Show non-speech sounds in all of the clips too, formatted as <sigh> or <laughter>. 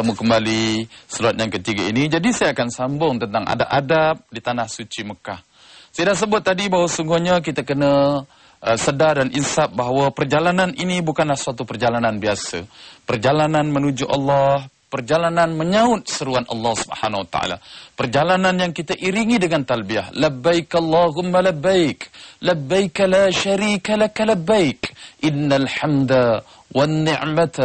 bertemu kembali surat yang ketiga ini. Jadi saya akan sambung tentang adab-adab di tanah suci Mekah. Saya dah sebut tadi bahawa sungguhnya kita kena uh, sedar dan insaf bahawa perjalanan ini bukanlah suatu perjalanan biasa. Perjalanan menuju Allah, perjalanan menyaut seruan Allah Subhanahu Wa Taala. Perjalanan yang kita iringi dengan talbiyah. Labbaik Allahumma labbaik. Labbaik la syarika laka labbaik. Inna hamda والنعمه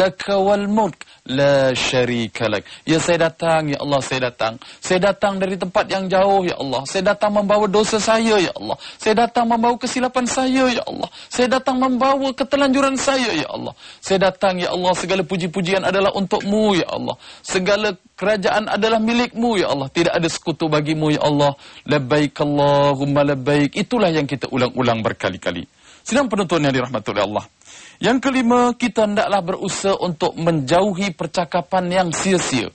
لك والملك لا شريك لك Ya saya datang ya Allah saya datang saya datang dari tempat yang jauh ya Allah saya datang membawa dosa saya ya Allah saya datang membawa kesilapan saya ya Allah saya datang membawa ketelanjuran saya ya Allah saya datang ya Allah segala puji-pujian adalah untukmu ya Allah segala kerajaan adalah milikmu ya Allah tidak ada sekutu bagimu ya Allah labbaikallahumma labbaik itulah yang kita ulang-ulang berkali-kali sidang penonton yang dirahmati oleh Allah yang kelima, kita hendaklah berusaha untuk menjauhi percakapan yang sia-sia.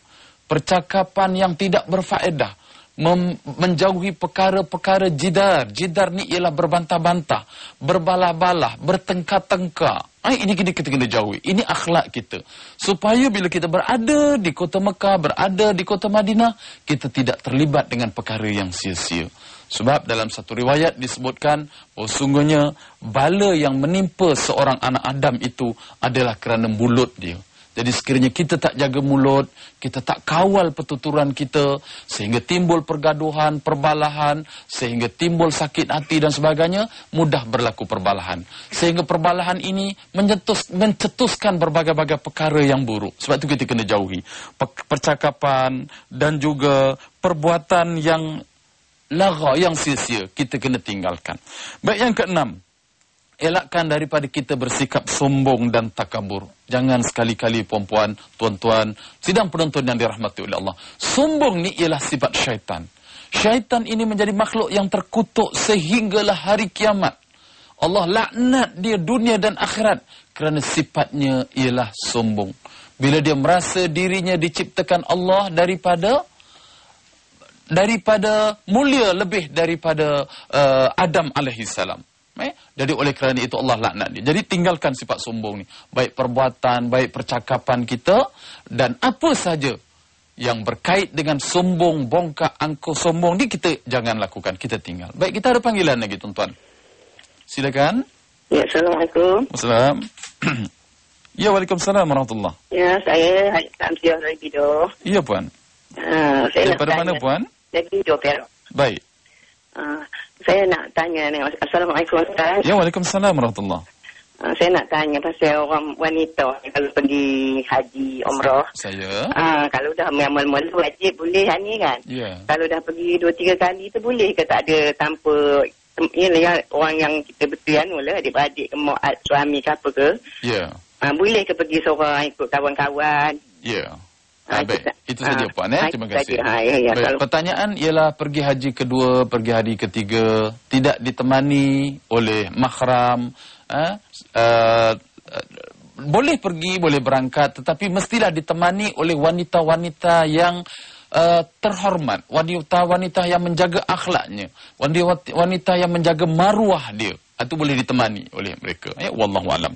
Percakapan yang tidak berfaedah. Mem menjauhi perkara-perkara jidar. Jidar ni ialah berbantah-bantah. Berbalah-balah. Bertengkar-tengkar. Eh, ini kita, kita kena jauhi. Ini akhlak kita. Supaya bila kita berada di kota Mekah, berada di kota Madinah, kita tidak terlibat dengan perkara yang sia-sia. Sebab dalam satu riwayat disebutkan, oh sungguhnya bala yang menimpa seorang anak Adam itu adalah kerana mulut dia. Jadi sekiranya kita tak jaga mulut, kita tak kawal pertuturan kita, sehingga timbul pergaduhan, perbalahan, sehingga timbul sakit hati dan sebagainya, mudah berlaku perbalahan. Sehingga perbalahan ini mencetus, mencetuskan berbagai-bagai perkara yang buruk. Sebab itu kita kena jauhi. Percakapan dan juga perbuatan yang Lara yang sia-sia kita kena tinggalkan. Baik yang keenam. Elakkan daripada kita bersikap sombong dan takabur. Jangan sekali-kali puan-puan, tuan-tuan, sidang penonton yang dirahmati oleh Allah. Sombong ni ialah sifat syaitan. Syaitan ini menjadi makhluk yang terkutuk sehinggalah hari kiamat. Allah laknat dia dunia dan akhirat kerana sifatnya ialah sombong. Bila dia merasa dirinya diciptakan Allah daripada daripada mulia lebih daripada uh, Adam alaihissalam. Eh? Jadi oleh kerana itu Allah laknat dia. Jadi tinggalkan sifat sombong ni. Baik perbuatan, baik percakapan kita dan apa saja yang berkait dengan sombong, bongkak, angkuh, sombong ni kita jangan lakukan. Kita tinggal. Baik kita ada panggilan lagi tuan-tuan. Silakan. Ya, Assalamualaikum. Assalamualaikum. <clears throat> Ya, Waalaikumsalam Warahmatullahi Ya, saya Haji Tan Sejauh Bidoh. Ya, Puan. Ah, saya Daripada nak mana puan? Dari Johor Bahru. Baik. Uh, saya nak tanya ni Assalamualaikum Ustaz. Ya Waalaikumsalam warahmatullahi. Uh, ah, saya nak tanya pasal orang wanita kalau pergi haji umrah. Saya. Uh, kalau dah mual-mual wajib boleh lah ni kan? Yeah. Kalau dah pergi dua tiga kali tu boleh ke tak ada tanpa ya, ya, orang yang kita betian lah adik adik, ke mak suami ke apa ke? Ya. Yeah. Uh, boleh ke pergi seorang ikut kawan-kawan? Ya. Yeah. Haji ah, baik. Itu saja ah, puan eh. Terima kasih. Ha, ya, ya. Baik. Pertanyaan ialah pergi haji kedua, pergi haji ketiga tidak ditemani oleh mahram eh uh, uh, boleh pergi, boleh berangkat Tetapi mestilah ditemani oleh wanita-wanita yang uh, terhormat Wanita-wanita yang menjaga akhlaknya Wanita-wanita yang menjaga maruah dia itu boleh ditemani oleh mereka ya wallahu alam.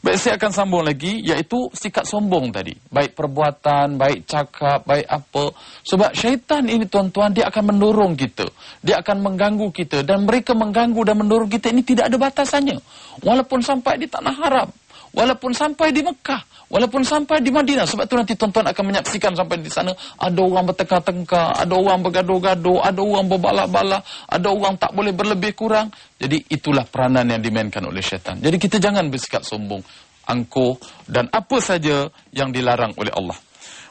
Baik saya akan sambung lagi iaitu sikap sombong tadi. Baik perbuatan, baik cakap, baik apa. Sebab syaitan ini tuan-tuan dia akan mendorong kita. Dia akan mengganggu kita dan mereka mengganggu dan mendorong kita ini tidak ada batasannya. Walaupun sampai di tanah Arab walaupun sampai di Mekah, walaupun sampai di Madinah. Sebab tu nanti tuan-tuan akan menyaksikan sampai di sana, ada orang bertengkar-tengkar, ada orang bergaduh-gaduh, ada orang berbalah-balah, ada orang tak boleh berlebih kurang. Jadi itulah peranan yang dimainkan oleh syaitan. Jadi kita jangan bersikap sombong, angkuh dan apa saja yang dilarang oleh Allah.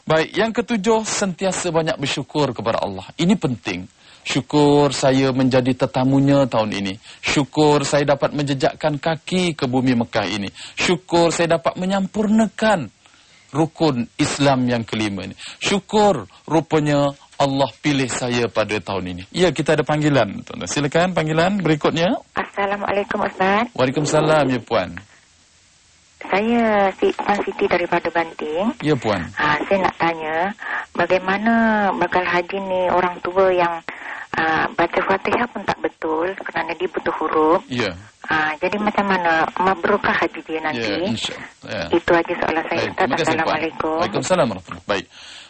Baik, yang ketujuh, sentiasa banyak bersyukur kepada Allah. Ini penting. Syukur saya menjadi tetamunya tahun ini. Syukur saya dapat menjejakkan kaki ke bumi Mekah ini. Syukur saya dapat menyempurnakan rukun Islam yang kelima ini. Syukur rupanya Allah pilih saya pada tahun ini. Ya, kita ada panggilan. silakan panggilan berikutnya. Assalamualaikum Ustaz. Waalaikumsalam ya puan. Saya si Puan Siti daripada Banting. Ya puan. Ha, saya nak tanya bagaimana bakal haji ni orang tua yang Ah, baca fatihah pun tak betul kerana dia butuh huruf. Ya. Yeah. Uh, jadi macam mana mabrukah haji dia ya, nanti? Ya, yeah, insya Yeah. Itu aja soalan saya. Baik, kasih. Assalamualaikum. Waalaikumsalam warahmatullahi. Baik.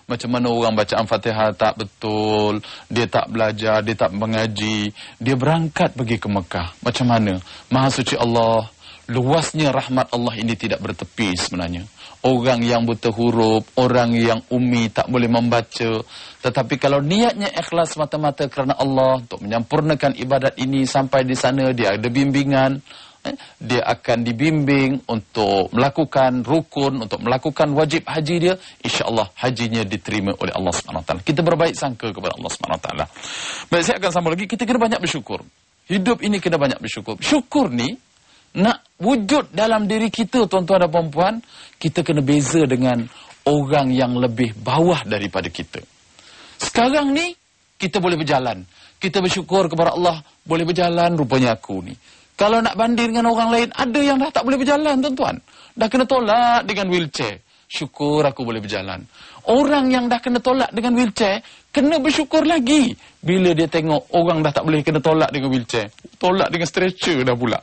Macam mana orang bacaan fatihah tak betul, dia tak belajar, dia tak mengaji, dia berangkat pergi ke Mekah. Macam mana? Maha suci Allah, luasnya rahmat Allah ini tidak bertepi sebenarnya orang yang buta huruf, orang yang umi tak boleh membaca. Tetapi kalau niatnya ikhlas mata-mata kerana Allah untuk menyempurnakan ibadat ini sampai di sana dia ada bimbingan, eh, dia akan dibimbing untuk melakukan rukun, untuk melakukan wajib haji dia, insya-Allah hajinya diterima oleh Allah Subhanahu taala. Kita berbaik sangka kepada Allah Subhanahu taala. Baik, saya akan sambung lagi, kita kena banyak bersyukur. Hidup ini kena banyak bersyukur. Syukur ni nak wujud dalam diri kita tuan-tuan dan puan-puan kita kena beza dengan orang yang lebih bawah daripada kita sekarang ni kita boleh berjalan kita bersyukur kepada Allah boleh berjalan rupanya aku ni kalau nak banding dengan orang lain ada yang dah tak boleh berjalan tuan-tuan dah kena tolak dengan wheelchair syukur aku boleh berjalan orang yang dah kena tolak dengan wheelchair kena bersyukur lagi bila dia tengok orang dah tak boleh kena tolak dengan wheelchair tolak dengan stretcher dah pula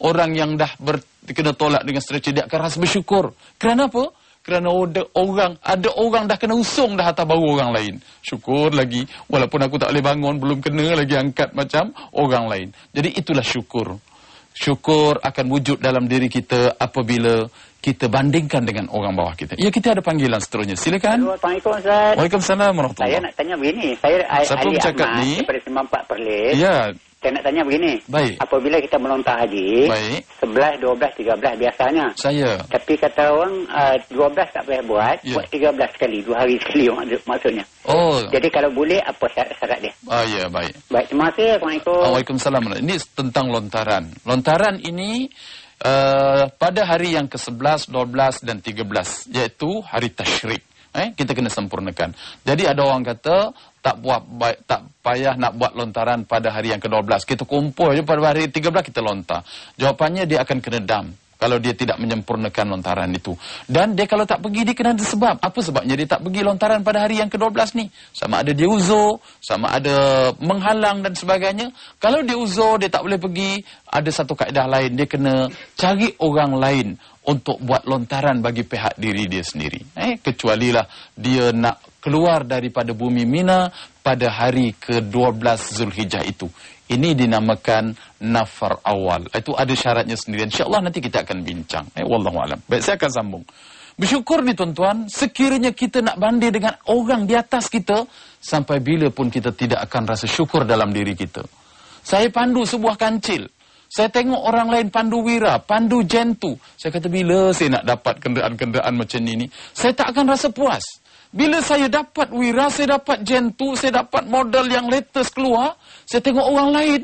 orang yang dah ber, kena tolak dengan stretcher dia akan rasa bersyukur. Kerana apa? Kerana ada orang, ada orang dah kena usung dah atas bau orang lain. Syukur lagi. Walaupun aku tak boleh bangun, belum kena lagi angkat macam orang lain. Jadi itulah syukur. Syukur akan wujud dalam diri kita apabila kita bandingkan dengan orang bawah kita. Ya, kita ada panggilan seterusnya. Silakan. Assalamualaikum, Ustaz. Waalaikumsalam, Warahmatullahi Saya nak tanya begini. Saya Siapa Ali Ahmad ni? daripada 94 Perlis. Ya, saya nak tanya begini. Baik. Apabila kita melontar haji, Baik. 11, 12, 13 biasanya. Saya. Tapi kata orang uh, eh, 12 tak boleh buat, ya. buat 13 kali 2 hari sekali maksudnya. Oh. Jadi kalau boleh apa syarat-syarat dia? Ah ya, baik. Baik, terima kasih. Assalamualaikum. Waalaikumsalam. Ini tentang lontaran. Lontaran ini uh, pada hari yang ke-11, 12 dan 13 iaitu hari Tashrik eh kita kena sempurnakan jadi ada orang kata tak buat tak payah nak buat lontaran pada hari yang ke-12 kita kumpul je pada hari 13 kita lontar jawapannya dia akan kena dam kalau dia tidak menyempurnakan lontaran itu. Dan dia kalau tak pergi, dia kena ada sebab. Apa sebabnya dia tak pergi lontaran pada hari yang ke-12 ni? Sama ada dia uzur, sama ada menghalang dan sebagainya. Kalau dia uzur, dia tak boleh pergi, ada satu kaedah lain. Dia kena cari orang lain untuk buat lontaran bagi pihak diri dia sendiri. Eh, kecuali lah dia nak keluar daripada bumi Mina pada hari ke-12 Zulhijjah itu. Ini dinamakan nafar awal. Itu ada syaratnya sendiri. InsyaAllah nanti kita akan bincang. Eh, Wallahualam. Baik, saya akan sambung. Bersyukur ni tuan-tuan, sekiranya kita nak banding dengan orang di atas kita, sampai bila pun kita tidak akan rasa syukur dalam diri kita. Saya pandu sebuah kancil. Saya tengok orang lain pandu wira, pandu jentu. Saya kata, bila saya nak dapat kenderaan-kenderaan macam ini, saya tak akan rasa puas. Bila saya dapat wira, saya dapat jentu, saya dapat modal yang latest keluar, saya tengok orang lain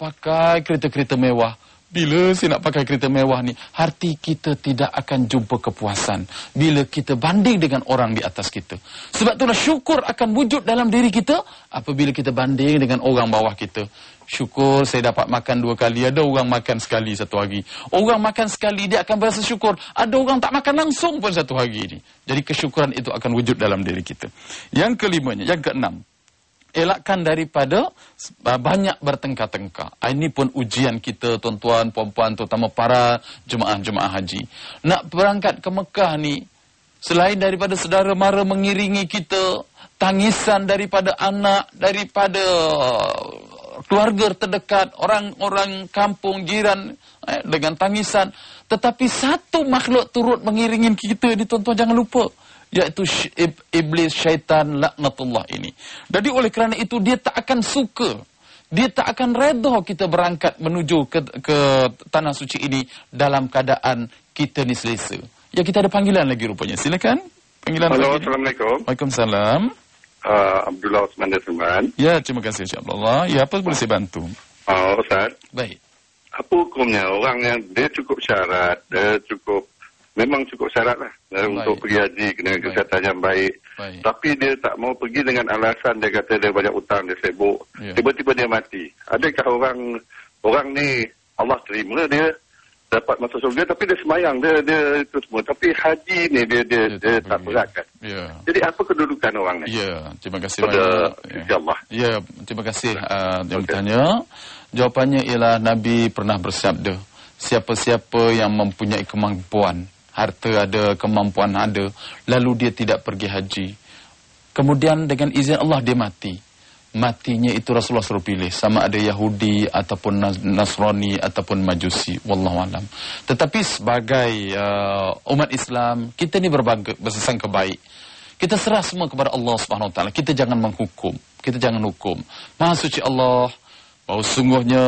pakai kereta-kereta mewah. Bila saya nak pakai kereta mewah ni, hati kita tidak akan jumpa kepuasan bila kita banding dengan orang di atas kita. Sebab itulah syukur akan wujud dalam diri kita apabila kita banding dengan orang bawah kita syukur saya dapat makan dua kali. Ada orang makan sekali satu hari. Orang makan sekali dia akan berasa syukur. Ada orang tak makan langsung pun satu hari ini. Jadi kesyukuran itu akan wujud dalam diri kita. Yang kelimanya, yang keenam. Elakkan daripada banyak bertengkar-tengkar. Ah, ini pun ujian kita tuan-tuan, puan-puan, terutama para jemaah-jemaah haji. Nak berangkat ke Mekah ni, selain daripada saudara mara mengiringi kita, tangisan daripada anak, daripada keluarga terdekat, orang-orang kampung, jiran eh, dengan tangisan. Tetapi satu makhluk turut mengiringin kita ini tuan-tuan jangan lupa. Iaitu iblis syaitan laknatullah ini. Jadi oleh kerana itu dia tak akan suka. Dia tak akan redha kita berangkat menuju ke, ke tanah suci ini dalam keadaan kita ni selesa. Ya kita ada panggilan lagi rupanya. Silakan. Panggilan Halo, lagi. Assalamualaikum. Waalaikumsalam uh, Abdullah Osman Dasman. Ya, terima kasih Encik Abdullah. Ya, apa boleh saya bantu? Oh, Ustaz. Baik. Apa hukumnya orang yang dia cukup syarat, dia cukup, memang cukup syarat lah baik. untuk pergi haji kena baik. kesihatan yang baik. baik. Tapi dia tak mau pergi dengan alasan dia kata dia banyak hutang, dia sibuk. Ya. Tiba-tiba dia mati. Adakah orang orang ni Allah terima dia dapat masuk surga tapi dia semayang dia dia itu semua tapi haji ni dia dia, dia, dia tak berat Ya. Jadi apa kedudukan orang ni? Ya, terima kasih Pada, banyak. allah Ya, yeah. Ya, terima kasih uh, yang okay. bertanya. Jawapannya ialah Nabi pernah bersabda, siapa-siapa yang mempunyai kemampuan, harta ada, kemampuan ada, lalu dia tidak pergi haji. Kemudian dengan izin Allah dia mati matinya itu Rasulullah suruh pilih sama ada Yahudi ataupun Nasrani ataupun Majusi wallahu alam tetapi sebagai uh, umat Islam kita ni berbangga bersangka baik kita serah semua kepada Allah Subhanahu taala kita jangan menghukum kita jangan hukum maha suci Allah bahawa sungguhnya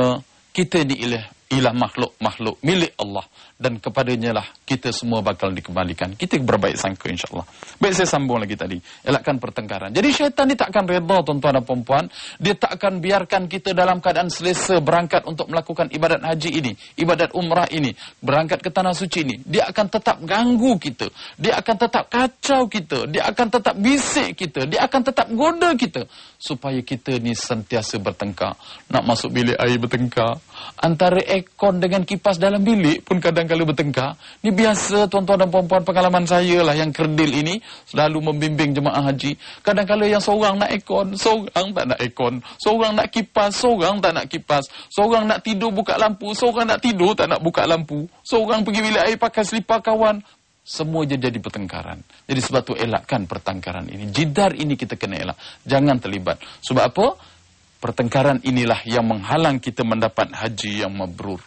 kita ni ilah ialah makhluk-makhluk milik Allah dan kepadanyalah kita semua bakal dikembalikan. Kita berbaik sangka Insyaallah. allah Baik saya sambung lagi tadi. Elakkan pertengkaran. Jadi syaitan ni takkan redha tuan-tuan dan puan dia takkan biarkan kita dalam keadaan selesa berangkat untuk melakukan ibadat haji ini, ibadat umrah ini, berangkat ke tanah suci ini. Dia akan tetap ganggu kita. Dia akan tetap kacau kita. Dia akan tetap bisik kita. Dia akan tetap goda kita supaya kita ni sentiasa bertengkar. Nak masuk bilik air bertengkar. Antara aircon dengan kipas dalam bilik pun kadang-kadang bertengkar. Ini biasa tuan-tuan dan puan-puan pengalaman saya lah yang kerdil ini selalu membimbing jemaah haji. Kadang-kadang yang seorang nak aircon, seorang tak nak aircon. Seorang nak kipas, seorang tak nak kipas. Seorang nak tidur buka lampu, seorang nak tidur tak nak buka lampu. Seorang pergi bilik air pakai selipar kawan. Semua jadi pertengkaran. Jadi sebab tu elakkan pertengkaran ini. Jidar ini kita kena elak. Jangan terlibat. Sebab apa? pertengkaran inilah yang menghalang kita mendapat haji yang mabrur.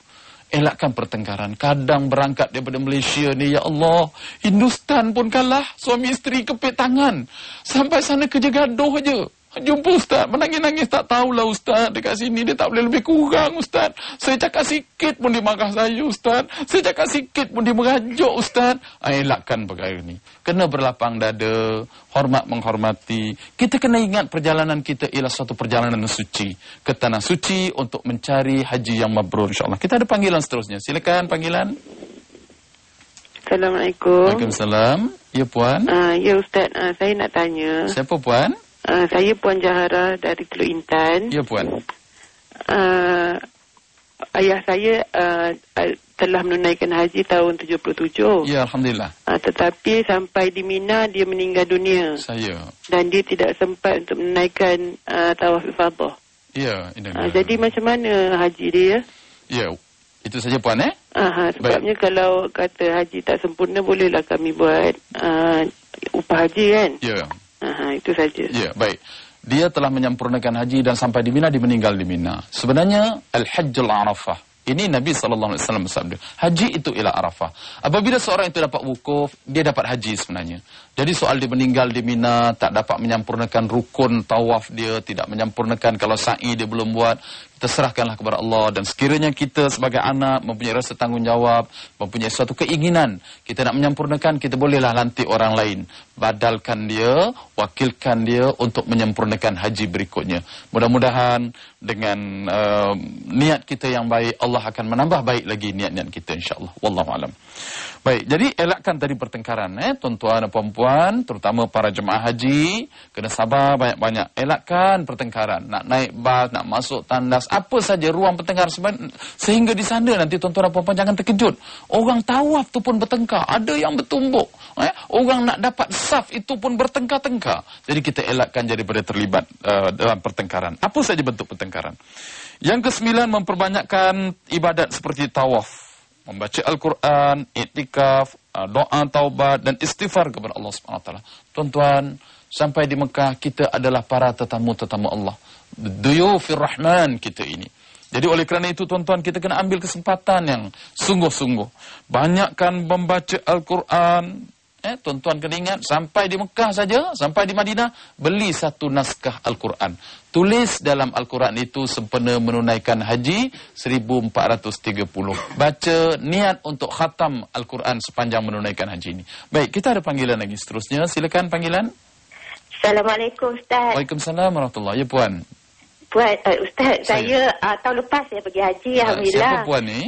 Elakkan pertengkaran. Kadang berangkat daripada Malaysia ni, ya Allah. Hindustan pun kalah. Suami isteri kepit tangan. Sampai sana kerja gaduh je. Jumpa Ustaz, menangis-nangis tak tahulah Ustaz Dekat sini dia tak boleh lebih kurang Ustaz Saya cakap sikit pun dia marah saya Ustaz Saya cakap sikit pun dia merajuk Ustaz Saya ah, elakkan perkara ini Kena berlapang dada Hormat menghormati Kita kena ingat perjalanan kita ialah suatu perjalanan suci Ke tanah suci untuk mencari haji yang mabrur InsyaAllah Kita ada panggilan seterusnya Silakan panggilan Assalamualaikum Waalaikumsalam Ya Puan uh, Ya Ustaz, uh, saya nak tanya Siapa Puan? Eh, saya Puan Jahara dari Teluk Intan. Ya Puan. Uh, ayah saya uh, telah menunaikan haji tahun 77. Ya Alhamdulillah. Uh, tetapi sampai di Mina dia meninggal dunia. Saya. Dan dia tidak sempat untuk menunaikan uh, tawaf ifadah. Ya. Uh, jadi macam mana haji dia? Ya. Itu saja Puan eh. Aha. sebabnya Baik. kalau kata haji tak sempurna bolehlah kami buat uh, upah haji kan. Ya itu saja. Ya, baik. Dia telah menyempurnakan haji dan sampai di Mina, dia meninggal di Mina. Sebenarnya, Al-Hajjul Arafah. Ini Nabi SAW bersabda. Haji itu ila Arafah. Apabila seorang itu dapat wukuf, dia dapat haji sebenarnya. Jadi soal dia meninggal di Mina, tak dapat menyempurnakan rukun tawaf dia, tidak menyempurnakan kalau sa'i dia belum buat terserahkanlah kepada Allah dan sekiranya kita sebagai anak mempunyai rasa tanggungjawab, mempunyai suatu keinginan kita nak menyempurnakan, kita bolehlah lantik orang lain. Badalkan dia, wakilkan dia untuk menyempurnakan haji berikutnya. Mudah-mudahan dengan uh, niat kita yang baik, Allah akan menambah baik lagi niat-niat kita insyaAllah. Wallahualam. Baik, jadi elakkan tadi pertengkaran eh tuan-tuan dan puan-puan, terutama para jemaah haji, kena sabar banyak-banyak. Elakkan pertengkaran. Nak naik bas, nak masuk tandas apa saja ruang pertengkar sehingga di sana nanti tuan-tuan dan puan-puan jangan terkejut orang tawaf tu pun bertengkar ada yang bertumbuk eh? orang nak dapat saf itu pun bertengkar-tengkar jadi kita elakkan daripada terlibat uh, dalam pertengkaran apa saja bentuk pertengkaran yang kesembilan memperbanyakkan ibadat seperti tawaf membaca al-Quran iktikaf eh, doa taubat dan istighfar kepada Allah Subhanahu wa taala tuan-tuan sampai di Mekah kita adalah para tetamu-tetamu Allah duyufir rahman kita ini. Jadi oleh kerana itu tuan-tuan kita kena ambil kesempatan yang sungguh-sungguh. Banyakkan membaca Al-Quran. Eh tuan-tuan kena ingat sampai di Mekah saja, sampai di Madinah beli satu naskah Al-Quran. Tulis dalam Al-Quran itu sempena menunaikan haji 1430. Baca niat untuk khatam Al-Quran sepanjang menunaikan haji ini. Baik, kita ada panggilan lagi seterusnya. Silakan panggilan. Assalamualaikum Ustaz. Waalaikumsalam warahmatullahi wabarakatuh. Ya puan buat uh, eh, Ustaz, saya, saya uh, tahun lepas saya pergi haji, uh, Alhamdulillah. Siapa Puan ni?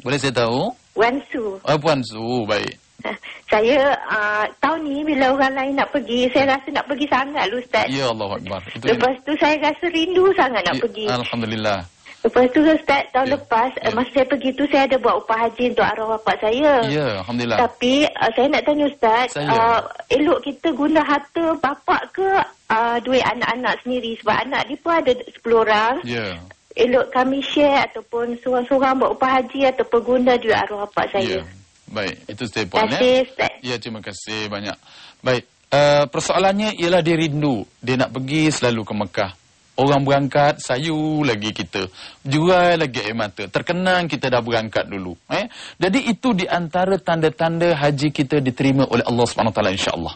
Boleh saya tahu? Puan Su. Oh, Puan Su, baik. <laughs> Saya uh, tahun ni bila orang lain nak pergi, saya rasa nak pergi sangat lho Ustaz. Ya Allah Akbar. Itu lepas tu saya rasa rindu sangat nak ya, pergi. Alhamdulillah. Lepas tu Ustaz, tahun ya. lepas, eh, ya. masa saya pergi tu saya ada buat upah haji untuk arwah bapak saya. Ya, Alhamdulillah. Tapi uh, saya nak tanya Ustaz, uh, elok kita guna harta bapak ke uh, duit anak-anak sendiri sebab anak dia pun ada 10 orang. Ya. Yeah. Elok kami share ataupun seorang-seorang buat upah haji ataupun guna duit arwah bapak saya. Yeah. Baik, itu stay point terima ya. Kasih, ya, terima kasih banyak. Baik, uh, persoalannya ialah dia rindu. Dia nak pergi selalu ke Mekah. Orang berangkat, sayu lagi kita. Jual lagi air mata. Terkenang kita dah berangkat dulu. Eh? Jadi itu di antara tanda-tanda haji kita diterima oleh Allah SWT insyaAllah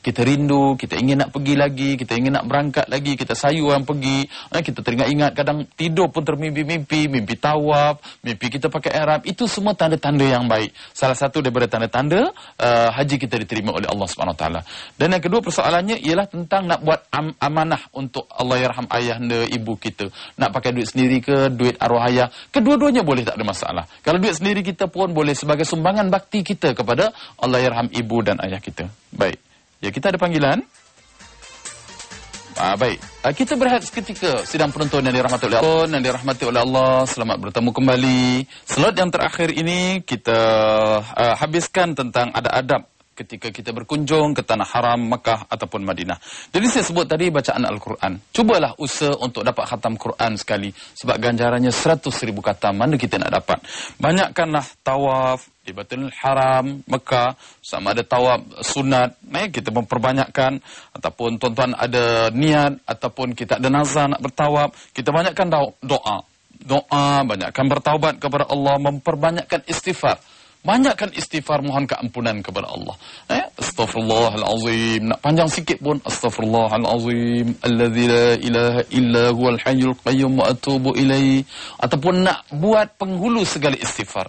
kita rindu, kita ingin nak pergi lagi, kita ingin nak berangkat lagi, kita sayu orang pergi, eh, kita teringat-ingat kadang tidur pun termimpi-mimpi, mimpi tawaf, mimpi kita pakai Arab, itu semua tanda-tanda yang baik. Salah satu daripada tanda-tanda uh, haji kita diterima oleh Allah Subhanahu Wa Taala. Dan yang kedua persoalannya ialah tentang nak buat am amanah untuk Allahyarham ayah dan ibu kita. Nak pakai duit sendiri ke, duit arwah ayah, kedua-duanya boleh tak ada masalah. Kalau duit sendiri kita pun boleh sebagai sumbangan bakti kita kepada Allahyarham ibu dan ayah kita. Baik. Ya, kita ada panggilan. Ah, baik. Ah, kita berehat seketika sidang penonton yang dirahmati oleh Allah. Yang dirahmati oleh Allah. Selamat bertemu kembali. Slot yang terakhir ini kita ah, habiskan tentang ada adab ketika kita berkunjung ke tanah haram Mekah ataupun Madinah. Jadi saya sebut tadi bacaan Al-Quran. Cubalah usaha untuk dapat khatam Quran sekali sebab ganjarannya 100 ribu kata mana kita nak dapat. Banyakkanlah tawaf, Baitul Haram, Mekah, sama ada tawab sunat, naya kita memperbanyakkan ataupun tuan-tuan ada niat ataupun kita ada nazar nak bertawab, kita banyakkan doa. Doa, banyakkan bertaubat kepada Allah, memperbanyakkan istighfar. Banyakkan istighfar mohon keampunan kepada Allah. Eh, astaghfirullahalazim. Nak panjang sikit pun astaghfirullahalazim allazi la ilaha illa huwal hayyul qayyum wa atubu ilaihi ataupun nak buat penghulu segala istighfar.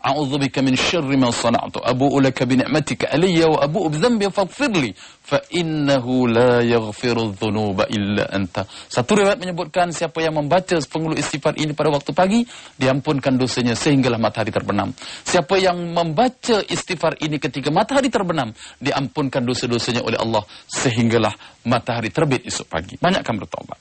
أعوذ بك من شر ما صنعت أبوء لك بنعمتك ألي وأبوء بذنبي فاغفر لي فإنه لا يغفر الذنوب إلا أنت Satu riwayat menyebutkan siapa yang membaca pengulu istighfar ini pada waktu pagi Diampunkan dosanya sehinggalah matahari terbenam Siapa yang membaca istighfar ini ketika matahari terbenam Diampunkan dosa-dosanya oleh Allah Sehinggalah matahari terbit esok pagi Banyakkan bertobat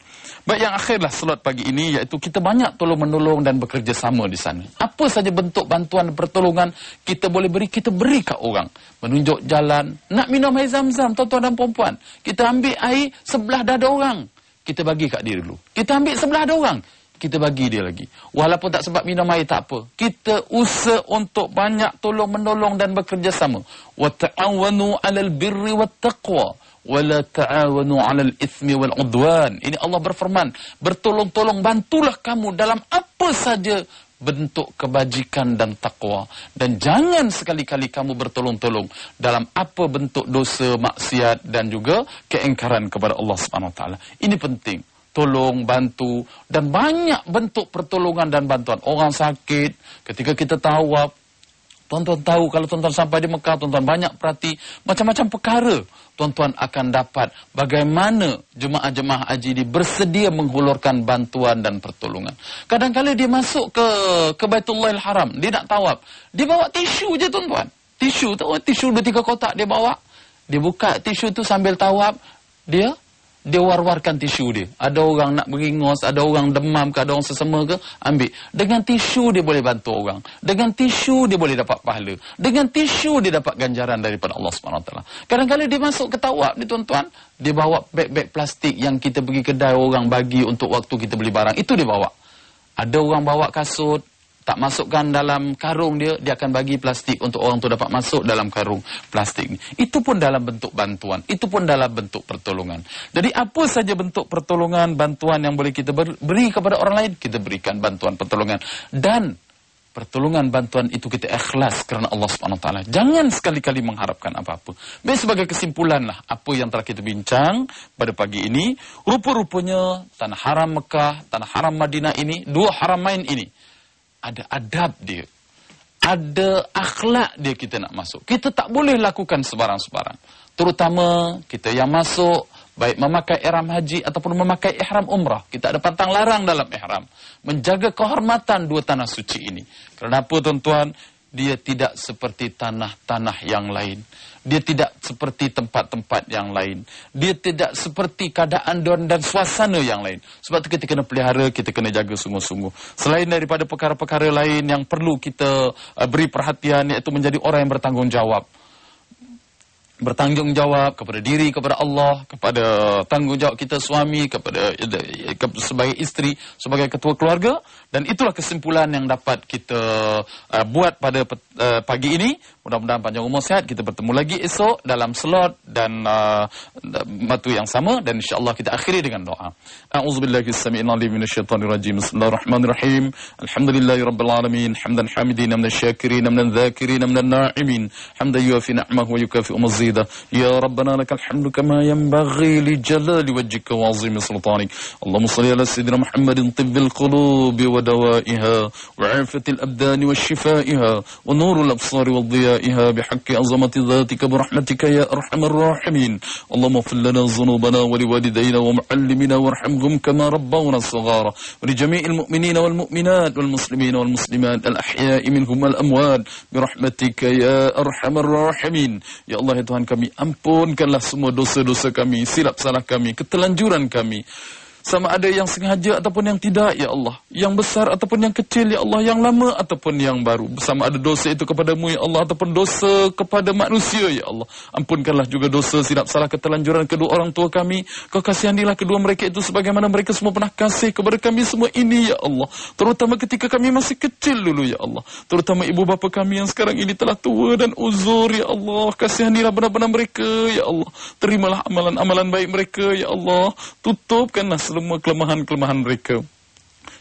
Baik yang akhirlah slot pagi ini iaitu kita banyak tolong-menolong dan bekerjasama di sana. Apa saja bentuk bantuan dan pertolongan kita boleh beri, kita beri kat orang. Menunjuk jalan, nak minum air zam-zam tuan-tuan dan perempuan. Kita ambil air sebelah dada orang, kita bagi kat dia dulu. Kita ambil sebelah dada orang, kita bagi dia lagi. Walaupun tak sebab minum air tak apa. Kita usah untuk banyak tolong-menolong dan bekerjasama. وَتَعَوَنُوا عَلَى الْبِرِّ وَالتَّقْوَى wala ta'awanu 'alal itsmi wal 'udwan. Ini Allah berfirman, bertolong-tolong bantulah kamu dalam apa saja bentuk kebajikan dan takwa dan jangan sekali-kali kamu bertolong-tolong dalam apa bentuk dosa, maksiat dan juga keengkaran kepada Allah Subhanahu Wa taala. Ini penting. Tolong, bantu dan banyak bentuk pertolongan dan bantuan. Orang sakit, ketika kita tawaf, Tuan-tuan tahu kalau tuan-tuan sampai di Mekah, tuan-tuan banyak perhati macam-macam perkara tuan-tuan akan dapat bagaimana jemaah-jemaah haji ini bersedia menghulurkan bantuan dan pertolongan. Kadang-kadang dia masuk ke ke Baitullahil Haram, dia nak tawab, dia bawa tisu je tuan-tuan. Tisu tu, tisu dua tiga kotak dia bawa. Dia buka tisu tu sambil tawab, dia dia war-warkan tisu dia. Ada orang nak beringos, ada orang demam ke, ada orang sesama ke, ambil. Dengan tisu dia boleh bantu orang. Dengan tisu dia boleh dapat pahala. Dengan tisu dia dapat ganjaran daripada Allah SWT. Kadang-kadang dia masuk ke tawab ni tuan-tuan, dia bawa beg-beg plastik yang kita pergi kedai orang bagi untuk waktu kita beli barang. Itu dia bawa. Ada orang bawa kasut, tak masukkan dalam karung dia, dia akan bagi plastik untuk orang tu dapat masuk dalam karung plastik ni. Itu pun dalam bentuk bantuan, itu pun dalam bentuk pertolongan. Jadi apa saja bentuk pertolongan, bantuan yang boleh kita beri kepada orang lain, kita berikan bantuan pertolongan. Dan pertolongan bantuan itu kita ikhlas kerana Allah SWT. Jangan sekali-kali mengharapkan apa-apa. Baik sebagai kesimpulan lah, apa yang telah kita bincang pada pagi ini, rupa-rupanya tanah haram Mekah, tanah haram Madinah ini, dua haram main ini, ada adab dia. Ada akhlak dia kita nak masuk. Kita tak boleh lakukan sebarang-sebarang. Terutama kita yang masuk, baik memakai ihram haji ataupun memakai ihram umrah. Kita ada pantang larang dalam ihram. Menjaga kehormatan dua tanah suci ini. Kenapa tuan-tuan? dia tidak seperti tanah-tanah yang lain. Dia tidak seperti tempat-tempat yang lain. Dia tidak seperti keadaan dan, dan suasana yang lain. Sebab itu kita kena pelihara, kita kena jaga sungguh-sungguh. Selain daripada perkara-perkara lain yang perlu kita uh, beri perhatian, iaitu menjadi orang yang bertanggungjawab. Bertanggungjawab kepada diri, kepada Allah, kepada tanggungjawab kita suami, kepada eh, sebagai isteri, sebagai ketua keluarga. Dan itulah kesimpulan yang dapat kita uh, buat pada uh, pagi ini. Mudah-mudahan panjang umur sehat. Kita bertemu lagi esok dalam slot dan uh, batu uh, yang sama. Dan insyaAllah kita akhiri dengan doa. A'udzubillahirrahmanirrahim. Bismillahirrahmanirrahim. Alhamdulillahirrabbilalamin. Hamdan hamidin. Hamdan syakirin. Hamdan zakirin. Hamdan na'imin. Hamdan yuafi na'mah wa yukafi umazidah. Ya Rabbana lakal hamdu kama yanbaghi li jalali wajjika wa azimi sultanik. Allahumma salli ala sayyidina Muhammadin tibbil qulubi wa ودوائها وعافة الأبدان والشفائها ونور الأبصار والضيائها بحق عظمة ذاتك برحمتك يا أرحم الراحمين اللهم اغفر لنا ذنوبنا ولوالدينا ومعلمنا وارحمهم كما ربونا صغارا ولجميع المؤمنين والمؤمنات والمسلمين والمسلمات الأحياء منهم الأموال برحمتك يا أرحم الراحمين يا الله يا Tuhan kami ampunkanlah semua dosa-dosa kami silap salah kami ketelanjuran kami Sama ada yang sengaja ataupun yang tidak, Ya Allah. Yang besar ataupun yang kecil, Ya Allah. Yang lama ataupun yang baru. Sama ada dosa itu kepadamu, Ya Allah. Ataupun dosa kepada manusia, Ya Allah. Ampunkanlah juga dosa, silap salah ketelanjuran kedua orang tua kami. Kau kasihanilah kedua mereka itu sebagaimana mereka semua pernah kasih kepada kami semua ini, Ya Allah. Terutama ketika kami masih kecil dulu, Ya Allah. Terutama ibu bapa kami yang sekarang ini telah tua dan uzur, Ya Allah. Kasihanilah benar-benar mereka, Ya Allah. Terimalah amalan-amalan baik mereka, Ya Allah. Tutupkanlah semua kelemahan-kelemahan mereka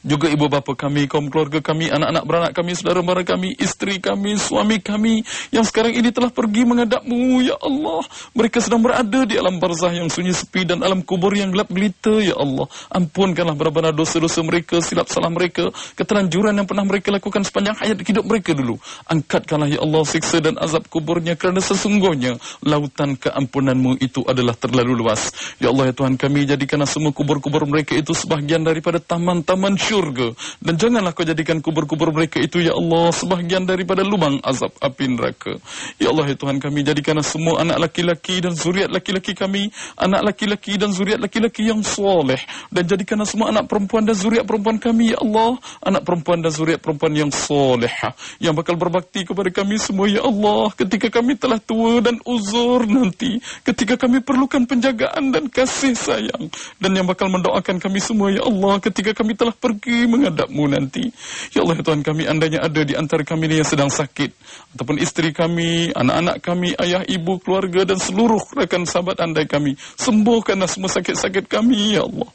juga ibu bapa kami, kaum keluarga kami, anak-anak beranak kami, saudara mara kami, istri kami, suami kami yang sekarang ini telah pergi menghadapmu, ya Allah. Mereka sedang berada di alam barzah yang sunyi sepi dan alam kubur yang gelap gelita, ya Allah. Ampunkanlah benar-benar dosa-dosa mereka, silap salah mereka, ketelanjuran yang pernah mereka lakukan sepanjang hayat hidup mereka dulu. Angkatkanlah, ya Allah, siksa dan azab kuburnya kerana sesungguhnya lautan keampunanmu itu adalah terlalu luas. Ya Allah, ya Tuhan kami, jadikanlah semua kubur-kubur mereka itu sebahagian daripada taman-taman syurga Dan janganlah kau jadikan kubur-kubur mereka itu Ya Allah sebahagian daripada lubang azab api neraka Ya Allah ya Tuhan kami jadikanlah semua anak laki-laki dan zuriat laki-laki kami Anak laki-laki dan zuriat laki-laki yang soleh Dan jadikanlah semua anak perempuan dan zuriat perempuan kami Ya Allah anak perempuan dan zuriat perempuan yang soleh Yang bakal berbakti kepada kami semua Ya Allah ketika kami telah tua dan uzur nanti Ketika kami perlukan penjagaan dan kasih sayang Dan yang bakal mendoakan kami semua Ya Allah ketika kami telah pergi lagi menghadapmu nanti. Ya Allah ya Tuhan kami, andanya ada di antara kami yang sedang sakit. Ataupun istri kami, anak-anak kami, ayah, ibu, keluarga dan seluruh rekan sahabat andai kami. Sembuhkanlah semua sakit-sakit kami, Ya Allah.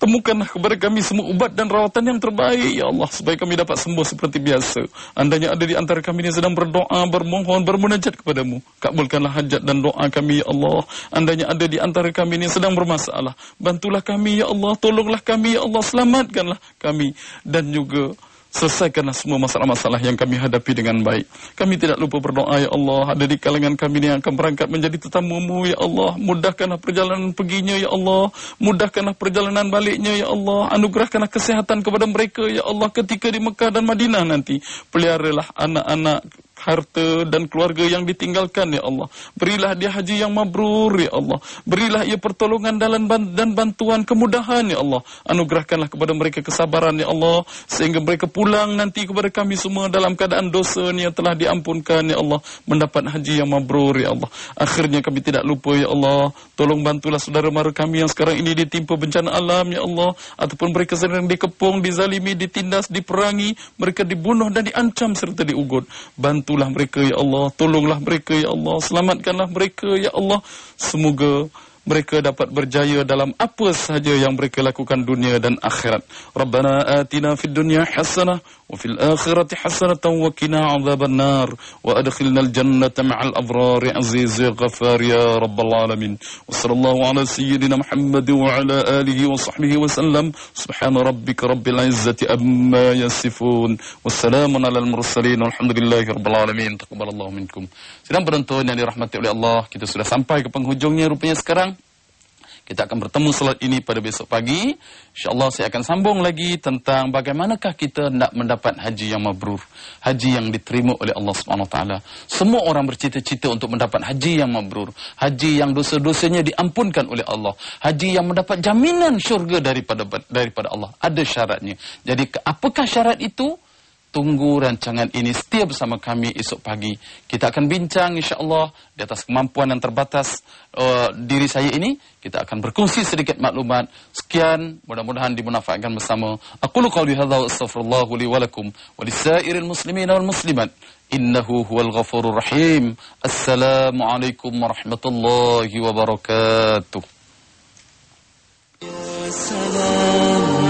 Temukanlah kepada kami semua ubat dan rawatan yang terbaik, Ya Allah, supaya kami dapat sembuh seperti biasa. Andanya ada di antara kami yang sedang berdoa, bermohon, bermunajat kepadamu. Kabulkanlah hajat dan doa kami, Ya Allah. Andanya ada di antara kami yang sedang bermasalah. Bantulah kami, Ya Allah. Tolonglah kami, Ya Allah. Selamatkanlah kami. Dan juga... Selesaikanlah semua masalah-masalah yang kami hadapi dengan baik. Kami tidak lupa berdoa, Ya Allah. Ada di kalangan kami ini yang akan berangkat menjadi tetamu-Mu, Ya Allah. Mudahkanlah perjalanan perginya, Ya Allah. Mudahkanlah perjalanan baliknya, Ya Allah. Anugerahkanlah kesehatan kepada mereka, Ya Allah. Ketika di Mekah dan Madinah nanti. Pelihara lah anak-anak harta dan keluarga yang ditinggalkan ya Allah. Berilah dia haji yang mabrur ya Allah. Berilah ia pertolongan dalam dan bantuan kemudahan ya Allah. Anugerahkanlah kepada mereka kesabaran ya Allah sehingga mereka pulang nanti kepada kami semua dalam keadaan dosa yang telah diampunkan ya Allah, mendapat haji yang mabrur ya Allah. Akhirnya kami tidak lupa ya Allah. Tolong bantulah saudara mara kami yang sekarang ini ditimpa bencana alam ya Allah ataupun mereka sedang dikepung, dizalimi, ditindas, diperangi, mereka dibunuh dan diancam serta diugut. Bantu bantulah mereka ya Allah, tolonglah mereka ya Allah, selamatkanlah mereka ya Allah. Semoga mereka dapat berjaya dalam apa sahaja yang mereka lakukan dunia dan akhirat. Rabbana atina fid dunya hasanah wa fil akhirati hasanah wa qina adzaban nar wa adkhilnal jannata ma'al abrar azizi ya ghafar ya rabbal alamin. Wa sallallahu ala sayyidina Muhammad wa ala alihi wa sahbihi wa sallam. Subhan rabbika rabbil izzati amma yasifun. Wa salamun alal mursalin. Alhamdulillahi rabbil alamin. Taqabbalallahu minkum. Sidang penonton yang dirahmati oleh Allah, kita sudah sampai ke penghujungnya rupanya sekarang. Kita akan bertemu solat ini pada besok pagi. InsyaAllah saya akan sambung lagi tentang bagaimanakah kita nak mendapat haji yang mabrur. Haji yang diterima oleh Allah SWT. Semua orang bercita-cita untuk mendapat haji yang mabrur. Haji yang dosa-dosanya diampunkan oleh Allah. Haji yang mendapat jaminan syurga daripada daripada Allah. Ada syaratnya. Jadi apakah syarat itu? tunggu rancangan ini setiap bersama kami esok pagi. Kita akan bincang insyaAllah di atas kemampuan yang terbatas uh, diri saya ini. Kita akan berkongsi sedikit maklumat. Sekian, mudah-mudahan dimanfaatkan bersama. Aku lukau lihadha wa astaghfirullahu liwalakum wa lisairil muslimin wal muslimat. Innahu huwal ghafurur rahim. Assalamualaikum warahmatullahi wabarakatuh. Assalamualaikum. Ya